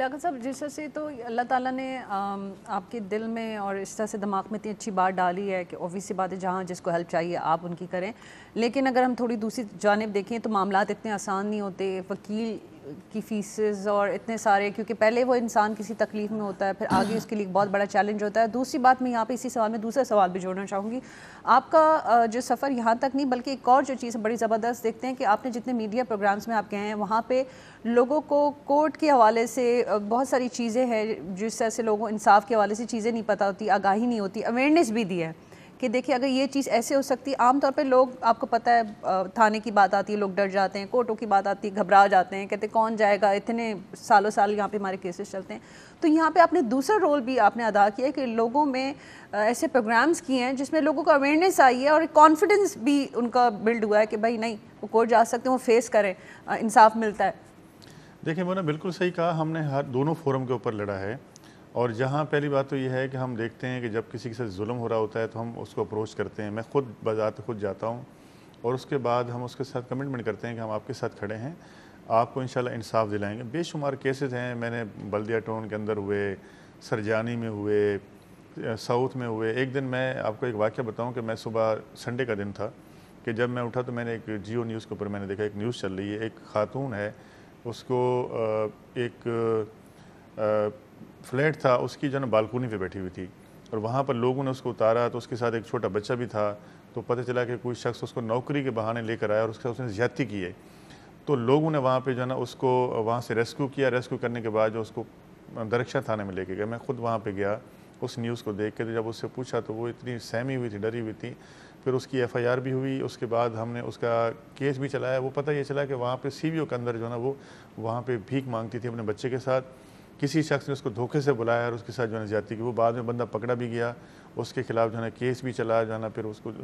लियाकत साहब जिस तरह से तो अल्लाह ताला ने आपके दिल में और इस तरह से दिमाग में इतनी अच्छी बात डाली है कि ऑफिस सी बात है जहाँ जिसको हेल्प चाहिए आप उनकी करें लेकिन अगर हम थोड़ी दूसरी जानब देखें तो मामला इतने आसान नहीं होते वकील की फीसेस और इतने सारे क्योंकि पहले वो इंसान किसी तकलीफ़ में होता है फिर आगे उसके लिए बहुत बड़ा चैलेंज होता है दूसरी बात मैं यहाँ पे इसी सवाल में दूसरा सवाल भी जोड़ना चाहूँगी आपका जो सफ़र यहाँ तक नहीं बल्कि एक और जो चीज़ बड़ी ज़बरदस्त देखते हैं कि आपने जितने मीडिया प्रोग्राम्स में आप गए हैं वहाँ पर लोगों को कोर्ट के हवाले से बहुत सारी चीज़ें हैं जिस तरह से लोगों इंसाफ के हवाले से चीज़ें नहीं पता होती आगाही नहीं होती अवेयरनेस भी दी है कि देखिए अगर ये चीज़ ऐसे हो सकती है आमतौर पर लोग आपको पता है थाने की बात आती है लोग डर जाते हैं कोर्टों की बात आती है घबरा जाते हैं कहते कौन जाएगा इतने सालों साल यहाँ पे हमारे केसेस चलते हैं तो यहाँ पे आपने दूसरा रोल भी आपने अदा किया कि लोगों में ऐसे प्रोग्राम्स किए हैं जिसमें लोगों को अवेयरनेस आई है और कॉन्फिडेंस भी उनका बिल्ड हुआ है कि भाई नहीं वो कोर्ट जा सकते हैं वो फेस करें इंसाफ मिलता है देखिए मैंने बिल्कुल सही कहा हमने हर दोनों फोरम के ऊपर लड़ा है और जहाँ पहली बात तो यह है कि हम देखते हैं कि जब किसी के साथ जुल्म हो रहा होता है तो हम उसको अप्रोच करते हैं मैं खुद बजात खुद जाता हूँ और उसके बाद हम उसके साथ कमिटमेंट करते हैं कि हम आपके साथ खड़े हैं आपको शाला इंसाफ दिलाएंगे बेशुमार केसेस हैं मैंने बल्दिया टोन के अंदर हुए सरजानी में हुए साउथ में हुए एक दिन मैं आपको एक वाक्य बताऊं कि मैं सुबह संडे का दिन था कि जब मैं उठा तो मैंने एक जियो न्यूज़ के ऊपर मैंने देखा एक न्यूज़ चल रही है एक खातून है उसको एक फ्लैट था उसकी जो ना बालकोनी पे बैठी हुई थी और वहाँ पर लोगों ने उसको उतारा तो उसके साथ एक छोटा बच्चा भी था तो पता चला कि कोई शख्स उसको नौकरी के बहाने लेकर आया और उसके साथ उसने ज्यादती की है तो लोगों ने वहाँ पर जो है ना उसको वहाँ से रेस्क्यू किया रेस्क्यू करने के बाद जो उसको दरक्षा थाने में लेके गए मैं खुद वहाँ पर गया उस न्यूज़ को देख के तो जब उससे पूछा तो वो इतनी सहमी हुई थी डरी हुई थी फिर उसकी एफआईआर भी हुई उसके बाद हमने उसका केस भी चलाया वो पता ये चला कि वहाँ पे सीवीओ के अंदर जो है ना वो वहाँ पे भीख मांगती थी अपने बच्चे के साथ किसी शख्स ने उसको धोखे से बुलाया और उसके साथ जो है ज्यादा की वो बाद में बंदा पकड़ा भी गया उसके खिलाफ जो है केस भी चलाया जाना फिर उसको